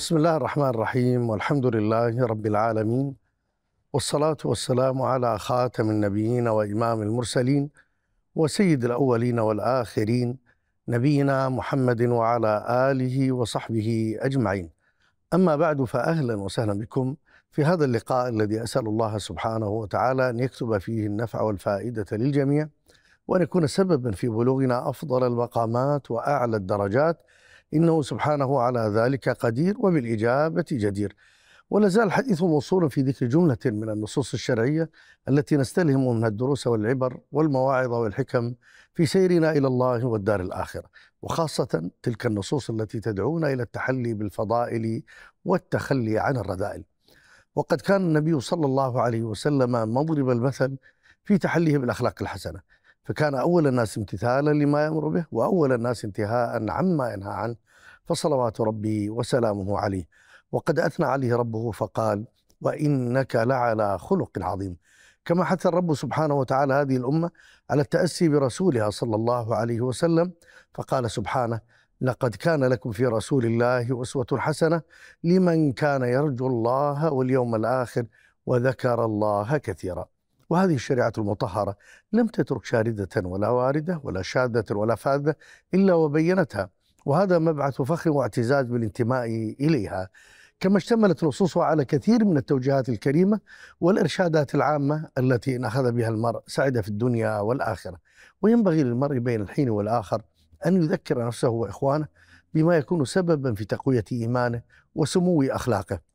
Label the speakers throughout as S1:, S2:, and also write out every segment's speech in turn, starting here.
S1: بسم الله الرحمن الرحيم والحمد لله رب العالمين والصلاة والسلام على خاتم النبيين وإمام المرسلين وسيد الأولين والآخرين نبينا محمد وعلى آله وصحبه أجمعين أما بعد فأهلا وسهلا بكم في هذا اللقاء الذي أسأل الله سبحانه وتعالى أن يكتب فيه النفع والفائدة للجميع وأن يكون سببا في بلوغنا أفضل المقامات وأعلى الدرجات إنه سبحانه على ذلك قدير وبالإجابة جدير ولازال الحديث موصولا في ذكر جملة من النصوص الشرعية التي نستلهم منها الدروس والعبر والمواعظ والحكم في سيرنا إلى الله والدار الآخرة وخاصة تلك النصوص التي تدعونا إلى التحلي بالفضائل والتخلي عن الرذائل وقد كان النبي صلى الله عليه وسلم مضرب المثل في تحليه بالأخلاق الحسنة فكان أول الناس امتثالا لما يأمر به وأول الناس انتهاء عما ينهى عنه فصلوات ربي وسلامه عليه وقد أثنى عليه ربه فقال وإنك لعلى خلق عظيم كما حث الرب سبحانه وتعالى هذه الأمة على التأسي برسولها صلى الله عليه وسلم فقال سبحانه لقد كان لكم في رسول الله أسوة حسنة لمن كان يرجو الله واليوم الآخر وذكر الله كثيرا وهذه الشريعة المطهرة لم تترك شاردة ولا واردة ولا شاذة ولا فاذة إلا وبينتها وهذا مبعث فخر واعتزاز بالانتماء اليها كما اشتملت نصوصها على كثير من التوجيهات الكريمه والارشادات العامه التي ان اخذ بها المرء سعد في الدنيا والاخره وينبغي للمرء بين الحين والاخر ان يذكر نفسه واخوانه بما يكون سببا في تقويه ايمانه وسمو اخلاقه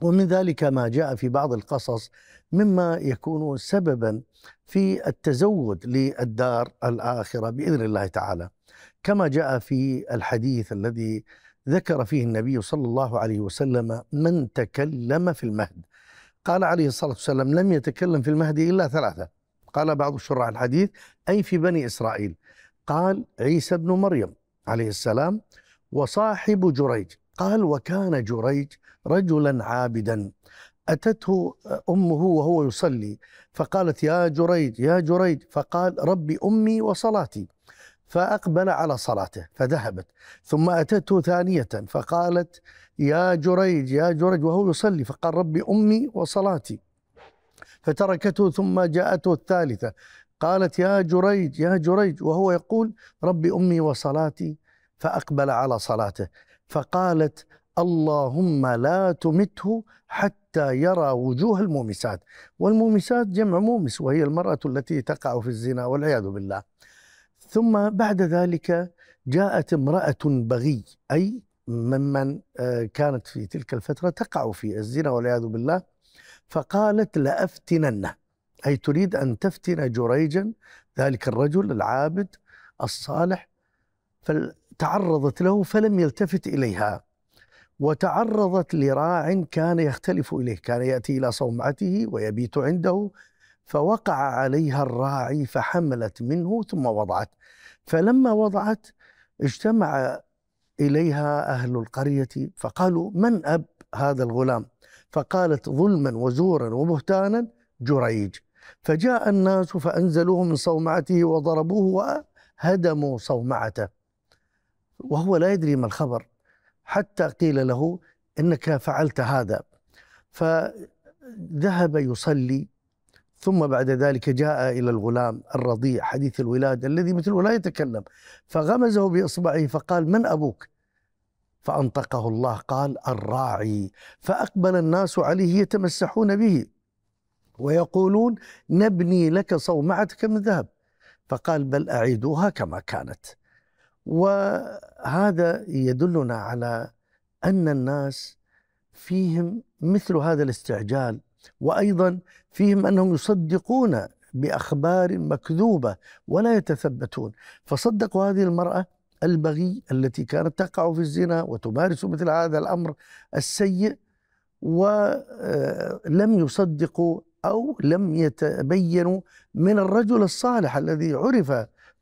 S1: ومن ذلك ما جاء في بعض القصص مما يكون سببا في التزود للدار الاخره باذن الله تعالى كما جاء في الحديث الذي ذكر فيه النبي صلى الله عليه وسلم من تكلم في المهد قال عليه الصلاه والسلام لم يتكلم في المهد الا ثلاثه قال بعض شراح الحديث اي في بني اسرائيل قال عيسى بن مريم عليه السلام وصاحب جريج قال وكان جريج رجلا عابدا أتته أمه وهو يصلي فقالت يا جريج يا جريج فقال ربي أمي وصلاتي فأقبل على صلاته فذهبت ثم أتته ثانية فقالت يا جريج يا جريج وهو يصلي فقال ربي أمي وصلاتي فتركته ثم جاءته الثالثة قالت يا جريج يا جريج وهو يقول ربي أمي وصلاتي فأقبل على صلاته فقالت اللهم لا تمته حتى يرى وجوه المومسات والمومسات جمع مومس وهي المرأة التي تقع في الزنا والعياذ بالله ثم بعد ذلك جاءت امرأة بغي أي ممن آه، كانت في تلك الفترة تقع في الزنا والعياذ بالله فقالت لأفتننه أي تريد أن تفتن جريجا ذلك الرجل العابد الصالح تعرضت له فلم يلتفت إليها وتعرضت لراع كان يختلف إليه كان يأتي إلى صومعته ويبيت عنده فوقع عليها الراعي فحملت منه ثم وضعت فلما وضعت اجتمع إليها أهل القرية فقالوا من أب هذا الغلام فقالت ظلما وزورا وبهتانا جريج فجاء الناس فأنزلوه من صومعته وضربوه وهدموا صومعته وهو لا يدري ما الخبر حتى قيل له انك فعلت هذا فذهب يصلي ثم بعد ذلك جاء الى الغلام الرضيع حديث الولاده الذي مثله لا يتكلم فغمزه باصبعه فقال من ابوك؟ فانطقه الله قال الراعي فاقبل الناس عليه يتمسحون به ويقولون نبني لك صومعتك من ذهب فقال بل اعيدوها كما كانت وهذا يدلنا على ان الناس فيهم مثل هذا الاستعجال وايضا فيهم انهم يصدقون باخبار مكذوبه ولا يتثبتون فصدقوا هذه المراه البغي التي كانت تقع في الزنا وتمارس مثل هذا الامر السيء ولم آه، يصدقوا او لم يتبينوا من الرجل الصالح الذي عرف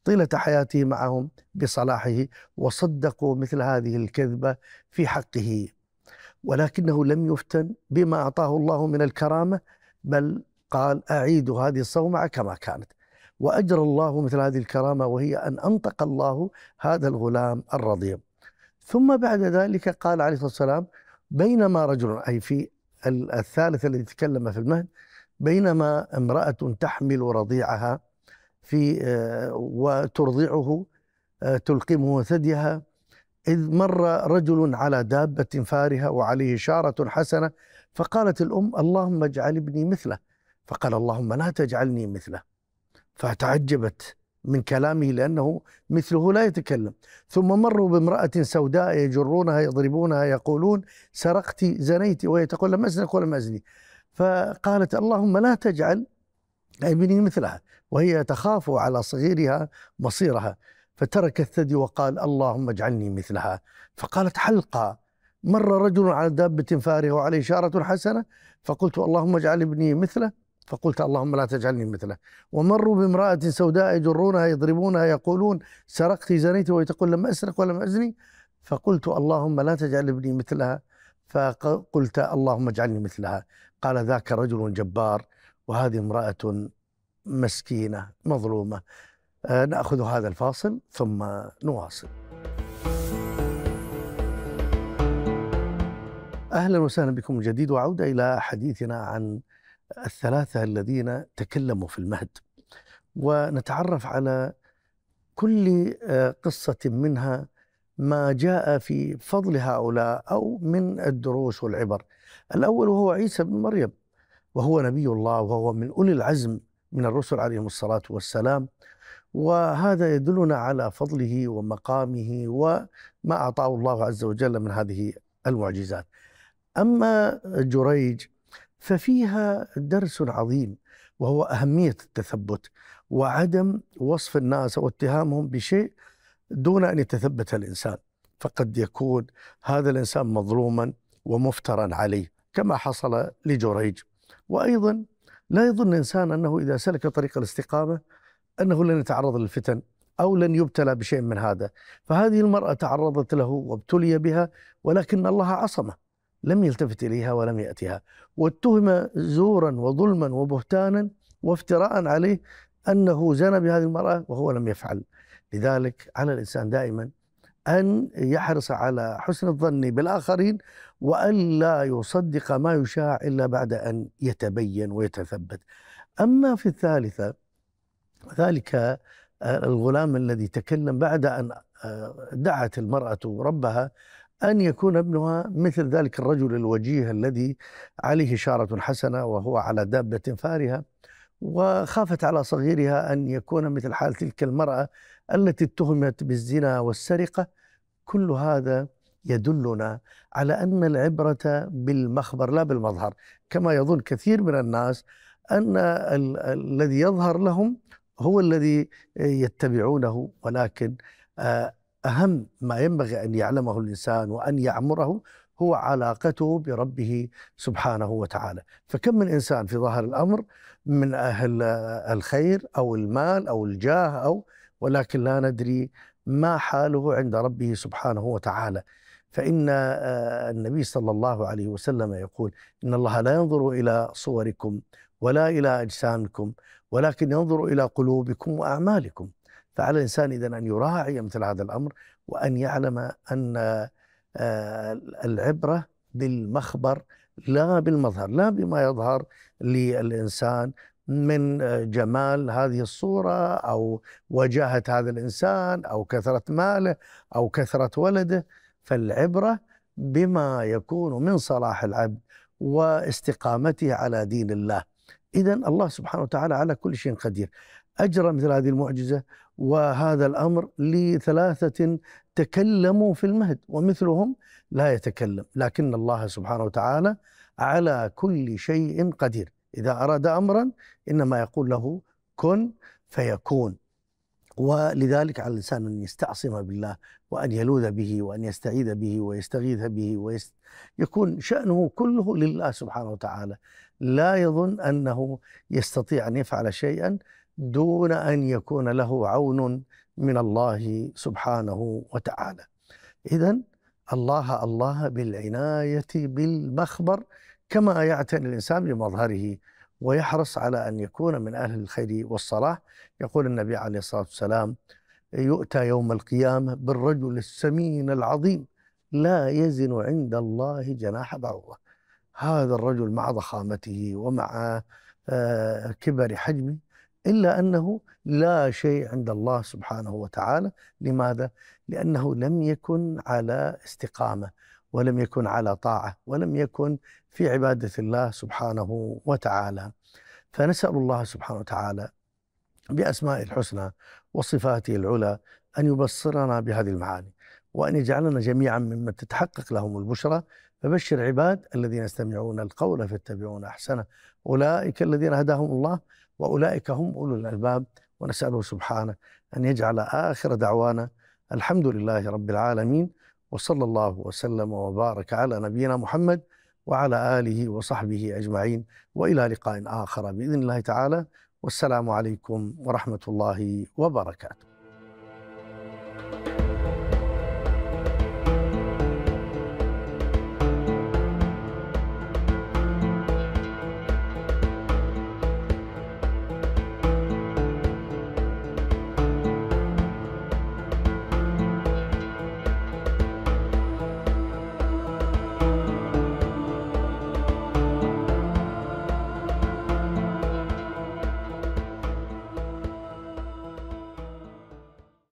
S1: طيلة حياته معهم بصلاحه وصدقوا مثل هذه الكذبة في حقه ولكنه لم يفتن بما أعطاه الله من الكرامة بل قال أعيد هذه الصومعة كما كانت وأجرى الله مثل هذه الكرامة وهي أن أنطق الله هذا الغلام الرضيع ثم بعد ذلك قال عليه الصلاة والسلام بينما رجل أي في الثالث الذي تكلم في المهد بينما امرأة تحمل رضيعها في آه، وترضعه آه، تلقمه ثديها إذ مر رجل على دابة فارهة وعليه شارة حسنة فقالت الأم اللهم اجعل ابني مثله فقال اللهم لا تجعلني مثله فتعجبت من كلامه لأنه مثله لا يتكلم ثم مروا بامرأة سوداء يجرونها يضربونها يقولون سرقت زنيت وهي تقول لم أزنك ولم أزني فقالت اللهم لا تجعل ابني مثلها وهي تخاف على صغيرها مصيرها فترك الثدي وقال اللهم اجعلني مثلها فقالت حلقة مر رجل على دابة فارغة وعليه إشارة حسنة فقلت اللهم اجعل ابني مثله فقلت اللهم لا تجعلني مثله ومروا بامرأة سوداء يجرونها يضربونها يقولون سرقت زنيت وهي تقول لم أسرق ولم أزني فقلت اللهم لا تجعل ابني مثلها فقلت اللهم اجعلني مثلها قال ذاك رجل جبار وهذه امرأة مسكينة مظلومة آه، نأخذ هذا الفاصل ثم نواصل أهلا وسهلا بكم من جديد وعودة إلى حديثنا عن الثلاثة الذين تكلموا في المهد ونتعرف على كل آه، قصة منها ما جاء في فضل هؤلاء أو من الدروس والعبر الأول وهو عيسى بن مريم وهو نبي الله وهو من أولي العزم من الرسل عليهم الصلاة والسلام وهذا يدلنا على فضله ومقامه وما أعطاه الله عز وجل من هذه المعجزات أما جريج ففيها درس عظيم وهو أهمية التثبت وعدم وصف الناس أو اتهامهم بشيء دون أن يتثبت الإنسان فقد يكون هذا الإنسان مظلوما ومفترا عليه كما حصل لجريج وأيضا لا يظن الإنسان أنه إذا سلك طريق الاستقامة أنه لن يتعرض للفتن أو لن يبتلى بشيء من هذا فهذه المرأة تعرضت له وابتلي بها ولكن الله عصمه لم يلتفت إليها ولم يأتها واتهم زورا وظلما وبهتانا وافتراء عليه أنه زنى بهذه المرأة وهو لم يفعل لذلك على الإنسان دائما أن يحرص على حسن الظن بالآخرين وأن لا يصدق ما يشاع إلا بعد أن يتبين ويتثبت أما في الثالثة ذلك آه، الغلام الذي تكلم بعد أن آه، دعت المرأة ربها أن يكون ابنها مثل ذلك الرجل الوجيه الذي عليه إشارة حسنة وهو على دابة فارهة وخافت على صغيرها أن يكون مثل حال تلك المرأة التي اتهمت بالزنا والسرقة كل هذا يدلنا على أن العبرة بالمخبر لا بالمظهر كما يظن كثير من الناس أن ال- الذي يظهر لهم هو الذي يتبعونه ولكن آه، أهم ما ينبغي أن يعلمه الإنسان وأن يعمره هو علاقته بربه سبحانه وتعالى فكم من إنسان في ظاهر الأمر من أهل الخير أو المال أو الجاه أو ولكن لا ندري ما حاله عند ربه سبحانه وتعالى فإن آه، النبي صلى الله عليه وسلم يقول إن الله لا ينظر إلى صوركم ولا إلى أجسامكم ولكن ينظر إلى قلوبكم وأعمالكم فعلى الإنسان إذن أن يراعي مثل هذا الأمر وأن يعلم أن العبرة بالمخبر لا بالمظهر لا بما يظهر للإنسان من آه، جمال هذه الصورة أو وجاهة هذا الإنسان أو كثرة ماله أو كثرة ولده فالعبرة بما يكون من صلاح العبد واستقامته على دين الله إذا الله سبحانه وتعالى على كل شيء قدير أجرى مثل هذه المعجزة وهذا الامر لثلاثه تكلموا في المهد ومثلهم لا يتكلم لكن الله سبحانه وتعالى على كل شيء قدير اذا اراد امرا انما يقول له كن فيكون ولذلك على الإنسان أن يستعصم بالله وأن يلوذ به وأن يستعيذ به ويستغيث به ويست... يكون شأنه كله لله سبحانه وتعالى لا يظن أنه يستطيع أن يفعل شيئا دون ان يكون له عون من الله سبحانه وتعالى. اذا الله الله بالعنايه بالمخبر كما يعتني الانسان بمظهره ويحرص على ان يكون من اهل الخير والصلاح يقول النبي عليه الصلاه والسلام يؤتى يوم القيامه بالرجل السمين العظيم لا يزن عند الله جناح بعوضه هذا الرجل مع ضخامته ومع آه، كبر حجمه إلا أنه لا شيء عند الله سبحانه وتعالى لماذا؟ لأنه لم يكن على استقامة ولم يكن على طاعة ولم يكن في عبادة الله سبحانه وتعالى فنسأل الله سبحانه وتعالى بأسمائه الحسنى وصفاته العلى أن يبصرنا بهذه المعاني وأن يجعلنا جميعا ممن تتحقق لهم البشرى فبشر عباد الذين يستمعون القول فيتبعون أحسنه أولئك الذين هداهم الله واولئك هم اولو الالباب ونساله سبحانه ان يجعل اخر دعوانا الحمد لله رب العالمين وصلى الله وسلم وبارك على نبينا محمد وعلى اله وصحبه اجمعين والى لقاء اخر باذن الله تعالى والسلام عليكم ورحمه الله وبركاته